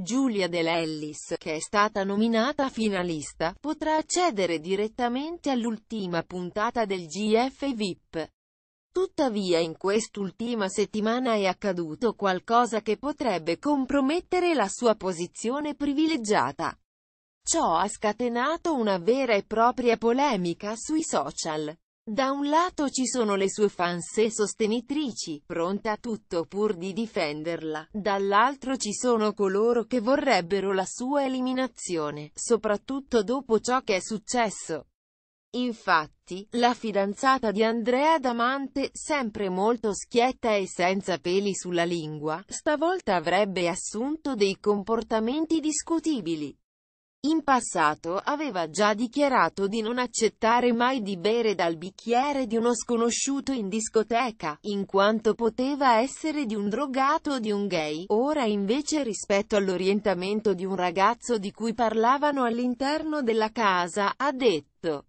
Giulia Della Ellis, che è stata nominata finalista, potrà accedere direttamente all'ultima puntata del GF VIP. Tuttavia in quest'ultima settimana è accaduto qualcosa che potrebbe compromettere la sua posizione privilegiata. Ciò ha scatenato una vera e propria polemica sui social. Da un lato ci sono le sue fans e sostenitrici, pronte a tutto pur di difenderla, dall'altro ci sono coloro che vorrebbero la sua eliminazione, soprattutto dopo ciò che è successo. Infatti, la fidanzata di Andrea Damante, sempre molto schietta e senza peli sulla lingua, stavolta avrebbe assunto dei comportamenti discutibili. In passato aveva già dichiarato di non accettare mai di bere dal bicchiere di uno sconosciuto in discoteca, in quanto poteva essere di un drogato o di un gay, ora invece rispetto all'orientamento di un ragazzo di cui parlavano all'interno della casa, ha detto.